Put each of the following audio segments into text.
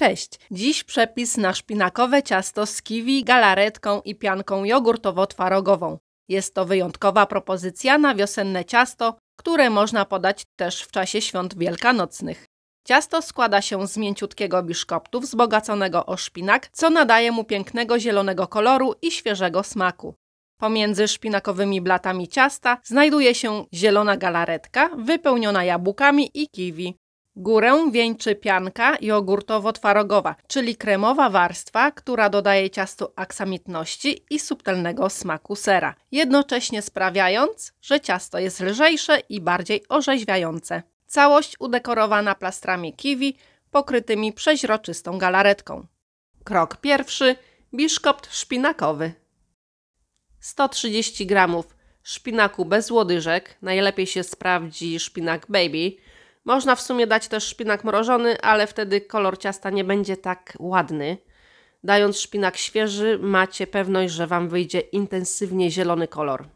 Cześć! Dziś przepis na szpinakowe ciasto z kiwi, galaretką i pianką jogurtowo-twarogową. Jest to wyjątkowa propozycja na wiosenne ciasto, które można podać też w czasie świąt wielkanocnych. Ciasto składa się z mięciutkiego biszkoptu wzbogaconego o szpinak, co nadaje mu pięknego zielonego koloru i świeżego smaku. Pomiędzy szpinakowymi blatami ciasta znajduje się zielona galaretka wypełniona jabłkami i kiwi. Górę wieńczy pianka jogurtowo-twarogowa, czyli kremowa warstwa, która dodaje ciastu aksamitności i subtelnego smaku sera, jednocześnie sprawiając, że ciasto jest lżejsze i bardziej orzeźwiające. Całość udekorowana plastrami kiwi pokrytymi przeźroczystą galaretką. Krok pierwszy – biszkopt szpinakowy. 130 g szpinaku bez łodyżek, najlepiej się sprawdzi szpinak baby – można w sumie dać też szpinak mrożony, ale wtedy kolor ciasta nie będzie tak ładny. Dając szpinak świeży, macie pewność, że Wam wyjdzie intensywnie zielony kolor.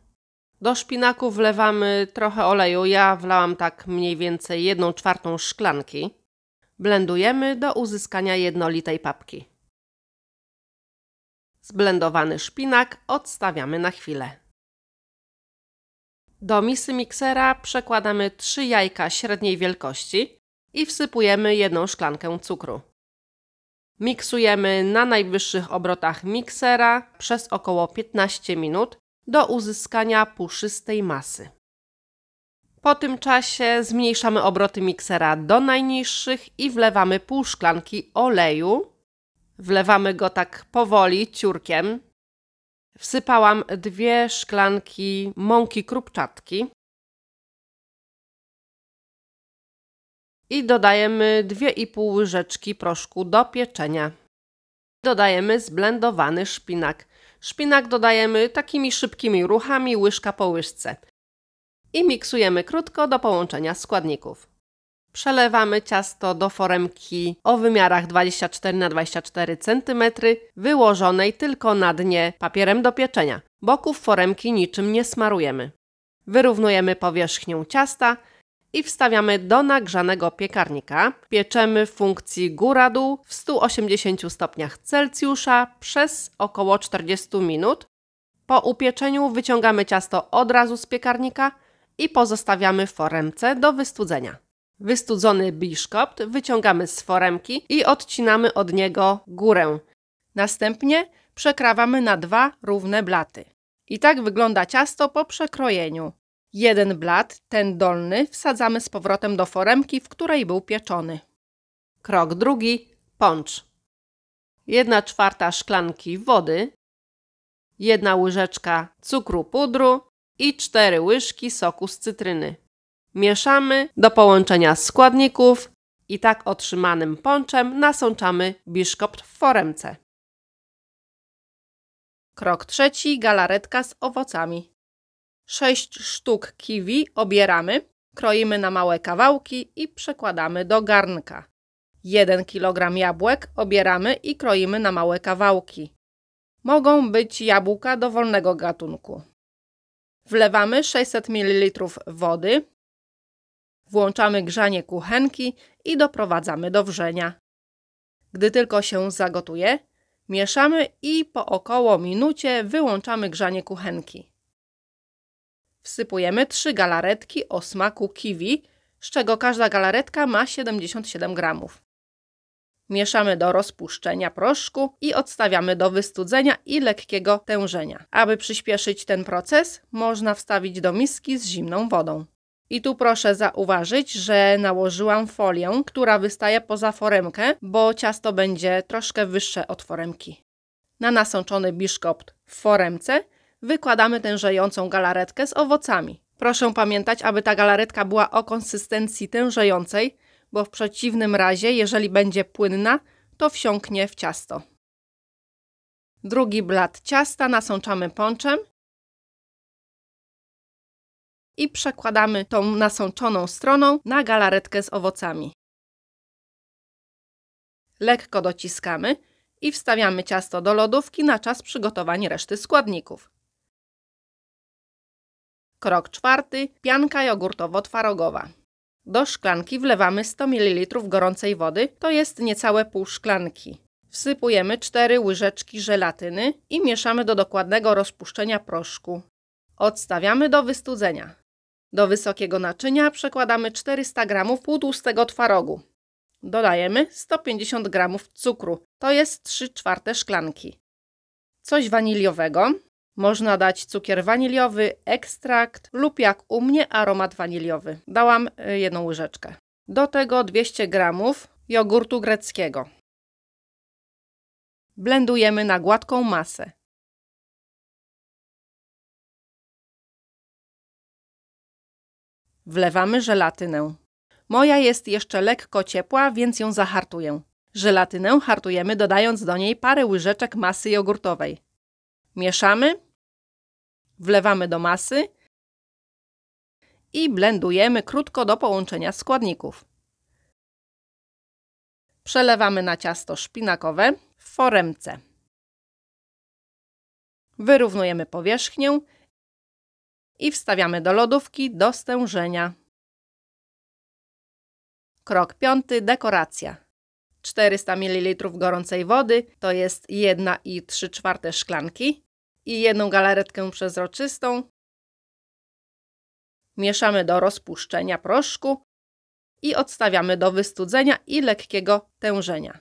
Do szpinaku wlewamy trochę oleju. Ja wlałam tak mniej więcej 1 czwartą szklanki. Blendujemy do uzyskania jednolitej papki. Zblendowany szpinak odstawiamy na chwilę. Do misy miksera przekładamy 3 jajka średniej wielkości i wsypujemy jedną szklankę cukru. Miksujemy na najwyższych obrotach miksera przez około 15 minut do uzyskania puszystej masy. Po tym czasie zmniejszamy obroty miksera do najniższych i wlewamy pół szklanki oleju. Wlewamy go tak powoli, ciurkiem, wsypałam dwie szklanki mąki krupczatki. I dodajemy 2,5 łyżeczki proszku do pieczenia. Dodajemy zblendowany szpinak. Szpinak dodajemy takimi szybkimi ruchami łyżka po łyżce. I miksujemy krótko do połączenia składników. Przelewamy ciasto do foremki o wymiarach 24 na 24 cm, wyłożonej tylko na dnie papierem do pieczenia. Boków foremki niczym nie smarujemy. Wyrównujemy powierzchnię ciasta i wstawiamy do nagrzanego piekarnika. Pieczemy w funkcji góra-dół w 180 stopniach Celsjusza przez około 40 minut. Po upieczeniu wyciągamy ciasto od razu z piekarnika i pozostawiamy w foremce do wystudzenia. Wystudzony biszkopt wyciągamy z foremki i odcinamy od niego górę. Następnie przekrawamy na dwa równe blaty. I tak wygląda ciasto po przekrojeniu. Jeden blat, ten dolny, wsadzamy z powrotem do foremki, w której był pieczony. Krok drugi – poncz. 1 czwarta szklanki wody, 1 łyżeczka cukru pudru i 4 łyżki soku z cytryny. Mieszamy do połączenia składników i tak otrzymanym ponczem nasączamy biszkopt w foremce. Krok trzeci, galaretka z owocami. 6 sztuk kiwi obieramy, kroimy na małe kawałki i przekładamy do garnka. 1 kg jabłek obieramy i kroimy na małe kawałki. Mogą być jabłka dowolnego gatunku. Wlewamy 600 ml wody, Włączamy grzanie kuchenki i doprowadzamy do wrzenia. Gdy tylko się zagotuje, mieszamy i po około minucie wyłączamy grzanie kuchenki. Wsypujemy trzy galaretki o smaku kiwi, z czego każda galaretka ma 77 gramów. Mieszamy do rozpuszczenia proszku i odstawiamy do wystudzenia i lekkiego tężenia. Aby przyspieszyć ten proces, można wstawić do miski z zimną wodą. I tu proszę zauważyć, że nałożyłam folię, która wystaje poza foremkę, bo ciasto będzie troszkę wyższe od foremki. Na nasączony biszkopt w foremce wykładamy tężejącą galaretkę z owocami. Proszę pamiętać, aby ta galaretka była o konsystencji tężejącej, bo w przeciwnym razie, jeżeli będzie płynna, to wsiąknie w ciasto. Drugi blat ciasta nasączamy ponczem i przekładamy tą nasączoną stroną na galaretkę z owocami. Lekko dociskamy i wstawiamy ciasto do lodówki na czas przygotowania reszty składników. Krok czwarty. Pianka jogurtowo-twarogowa. Do szklanki wlewamy 100 ml gorącej wody, to jest niecałe pół szklanki. Wsypujemy 4 łyżeczki żelatyny i mieszamy do dokładnego rozpuszczenia proszku. Odstawiamy do wystudzenia. Do wysokiego naczynia przekładamy 400 g półtłustego twarogu. Dodajemy 150 g cukru, to jest 3 czwarte szklanki. Coś waniliowego. Można dać cukier waniliowy, ekstrakt lub jak u mnie aromat waniliowy. Dałam y, jedną łyżeczkę. Do tego 200 g jogurtu greckiego. Blendujemy na gładką masę. Wlewamy żelatynę. Moja jest jeszcze lekko ciepła, więc ją zahartuję. Żelatynę hartujemy dodając do niej parę łyżeczek masy jogurtowej. Mieszamy, wlewamy do masy i blendujemy krótko do połączenia składników. Przelewamy na ciasto szpinakowe w foremce. Wyrównujemy powierzchnię i wstawiamy do lodówki do stężenia. Krok piąty dekoracja. 400 ml gorącej wody to jest 1,3 szklanki i jedną galaretkę przezroczystą. Mieszamy do rozpuszczenia proszku i odstawiamy do wystudzenia i lekkiego tężenia.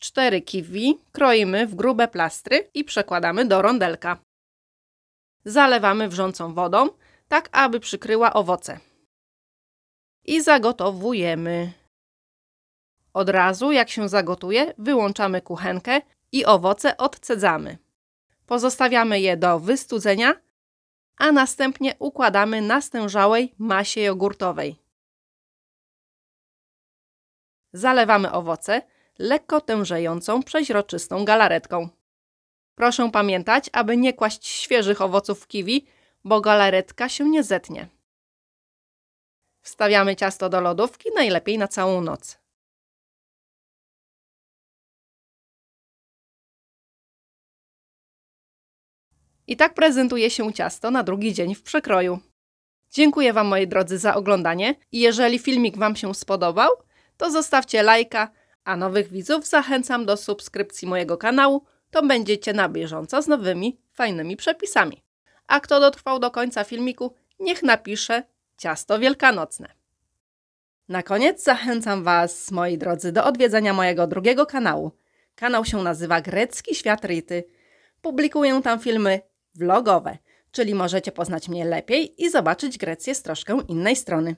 4 kiwi kroimy w grube plastry i przekładamy do rondelka zalewamy wrzącą wodą, tak aby przykryła owoce. I zagotowujemy. Od razu, jak się zagotuje, wyłączamy kuchenkę i owoce odcedzamy. Pozostawiamy je do wystudzenia, a następnie układamy na stężałej masie jogurtowej. Zalewamy owoce lekko tężejącą, przeźroczystą galaretką. Proszę pamiętać, aby nie kłaść świeżych owoców kiwi, bo galaretka się nie zetnie. Wstawiamy ciasto do lodówki, najlepiej na całą noc. I tak prezentuje się ciasto na drugi dzień w przekroju. Dziękuję Wam moi drodzy za oglądanie i jeżeli filmik Wam się spodobał, to zostawcie lajka, a nowych widzów zachęcam do subskrypcji mojego kanału to będziecie na bieżąco z nowymi, fajnymi przepisami. A kto dotrwał do końca filmiku, niech napisze ciasto wielkanocne. Na koniec zachęcam Was, moi drodzy, do odwiedzenia mojego drugiego kanału. Kanał się nazywa Grecki Świat Rity. Publikuję tam filmy vlogowe, czyli możecie poznać mnie lepiej i zobaczyć Grecję z troszkę innej strony.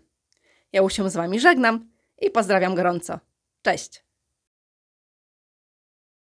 Ja już się z Wami żegnam i pozdrawiam gorąco. Cześć!